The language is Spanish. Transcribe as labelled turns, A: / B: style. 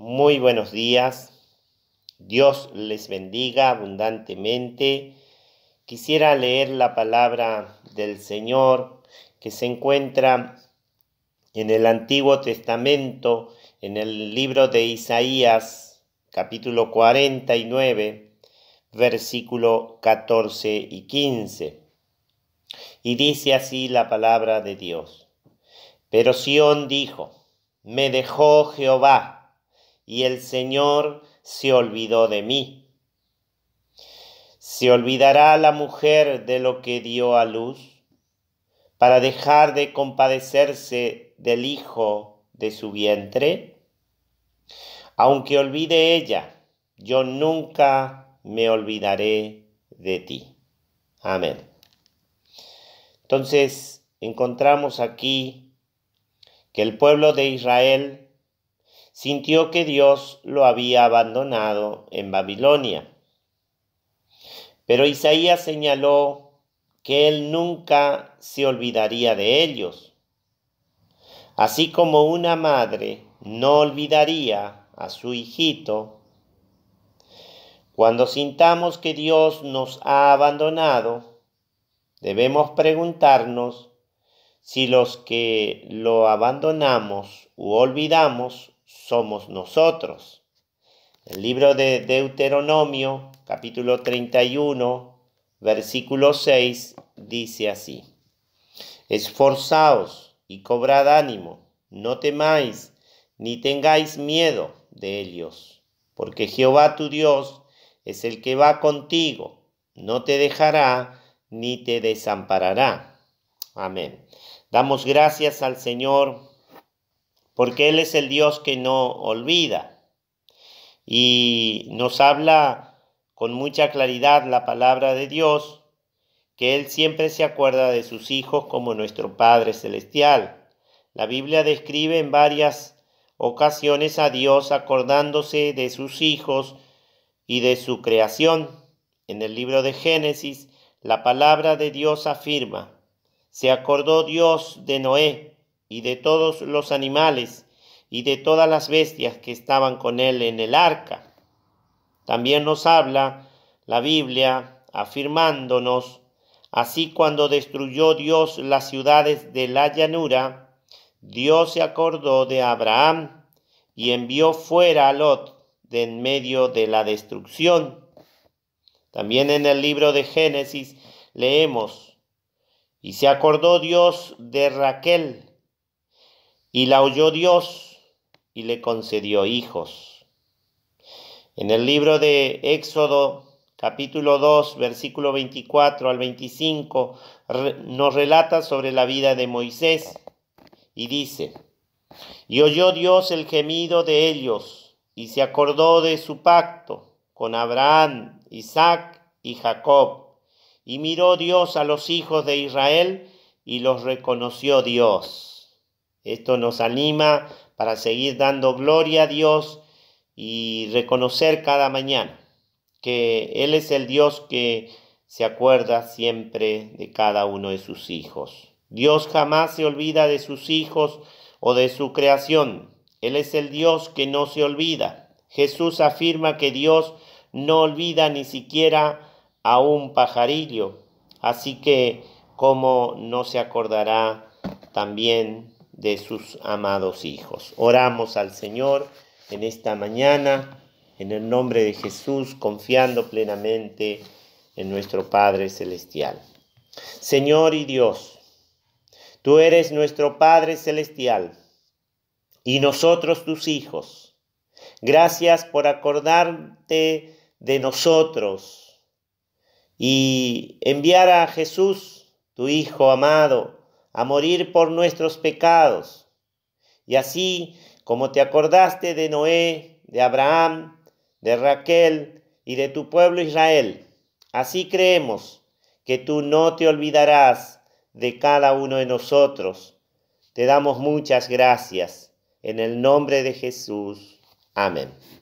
A: Muy buenos días. Dios les bendiga abundantemente. Quisiera leer la palabra del Señor que se encuentra en el Antiguo Testamento, en el libro de Isaías, capítulo 49, versículo 14 y 15. Y dice así la palabra de Dios. Pero Sión dijo, me dejó Jehová y el Señor se olvidó de mí. ¿Se olvidará la mujer de lo que dio a luz para dejar de compadecerse del hijo de su vientre? Aunque olvide ella, yo nunca me olvidaré de ti. Amén. Entonces encontramos aquí que el pueblo de Israel sintió que Dios lo había abandonado en Babilonia. Pero Isaías señaló que él nunca se olvidaría de ellos. Así como una madre no olvidaría a su hijito, cuando sintamos que Dios nos ha abandonado, debemos preguntarnos si los que lo abandonamos u olvidamos somos nosotros. El libro de Deuteronomio, capítulo 31, versículo 6, dice así. Esforzaos y cobrad ánimo, no temáis, ni tengáis miedo de ellos, porque Jehová tu Dios es el que va contigo, no te dejará ni te desamparará. Amén. Damos gracias al Señor porque Él es el Dios que no olvida. Y nos habla con mucha claridad la palabra de Dios, que Él siempre se acuerda de sus hijos como nuestro Padre Celestial. La Biblia describe en varias ocasiones a Dios acordándose de sus hijos y de su creación. En el libro de Génesis, la palabra de Dios afirma, se acordó Dios de Noé y de todos los animales y de todas las bestias que estaban con él en el arca. También nos habla la Biblia afirmándonos, así cuando destruyó Dios las ciudades de la llanura, Dios se acordó de Abraham y envió fuera a Lot de en medio de la destrucción. También en el libro de Génesis leemos, y se acordó Dios de Raquel y la oyó Dios y le concedió hijos. En el libro de Éxodo, capítulo 2, versículo 24 al 25, nos relata sobre la vida de Moisés y dice, y oyó Dios el gemido de ellos y se acordó de su pacto con Abraham, Isaac y Jacob. Y miró Dios a los hijos de Israel y los reconoció Dios. Esto nos anima para seguir dando gloria a Dios y reconocer cada mañana que Él es el Dios que se acuerda siempre de cada uno de sus hijos. Dios jamás se olvida de sus hijos o de su creación. Él es el Dios que no se olvida. Jesús afirma que Dios no olvida ni siquiera a un pajarillo. Así que, ¿cómo no se acordará también de sus amados hijos. Oramos al Señor en esta mañana, en el nombre de Jesús, confiando plenamente en nuestro Padre Celestial. Señor y Dios, tú eres nuestro Padre Celestial y nosotros tus hijos. Gracias por acordarte de nosotros y enviar a Jesús, tu Hijo amado, a morir por nuestros pecados. Y así como te acordaste de Noé, de Abraham, de Raquel y de tu pueblo Israel, así creemos que tú no te olvidarás de cada uno de nosotros. Te damos muchas gracias. En el nombre de Jesús. Amén.